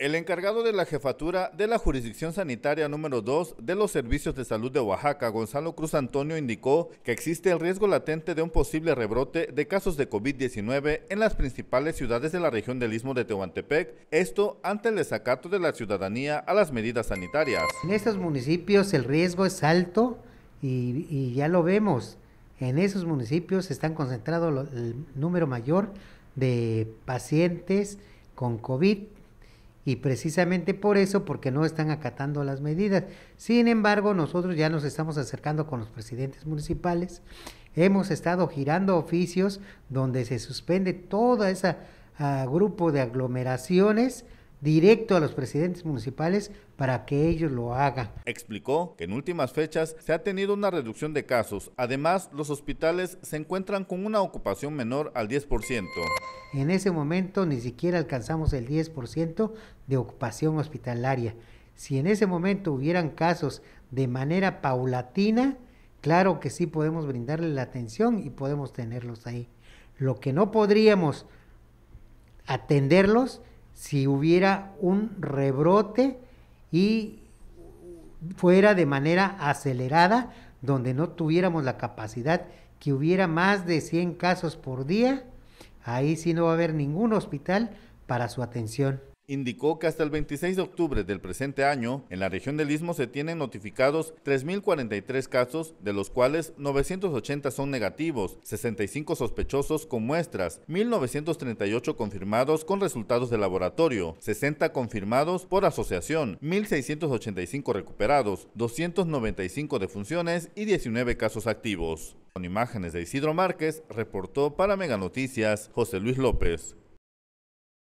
El encargado de la jefatura de la jurisdicción sanitaria número 2 de los servicios de salud de Oaxaca, Gonzalo Cruz Antonio, indicó que existe el riesgo latente de un posible rebrote de casos de COVID-19 en las principales ciudades de la región del Istmo de Tehuantepec, esto ante el desacato de la ciudadanía a las medidas sanitarias. En estos municipios el riesgo es alto y, y ya lo vemos. En esos municipios están concentrados el número mayor de pacientes con COVID y precisamente por eso, porque no están acatando las medidas. Sin embargo, nosotros ya nos estamos acercando con los presidentes municipales, hemos estado girando oficios donde se suspende todo ese ah, grupo de aglomeraciones directo a los presidentes municipales para que ellos lo hagan. Explicó que en últimas fechas se ha tenido una reducción de casos. Además, los hospitales se encuentran con una ocupación menor al 10%. En ese momento ni siquiera alcanzamos el 10% de ocupación hospitalaria. Si en ese momento hubieran casos de manera paulatina, claro que sí podemos brindarle la atención y podemos tenerlos ahí. Lo que no podríamos atenderlos si hubiera un rebrote y fuera de manera acelerada, donde no tuviéramos la capacidad que hubiera más de 100 casos por día, ahí sí no va a haber ningún hospital para su atención indicó que hasta el 26 de octubre del presente año, en la región del Istmo se tienen notificados 3.043 casos, de los cuales 980 son negativos, 65 sospechosos con muestras, 1.938 confirmados con resultados de laboratorio, 60 confirmados por asociación, 1.685 recuperados, 295 defunciones y 19 casos activos. Con imágenes de Isidro Márquez, reportó para Mega Noticias José Luis López.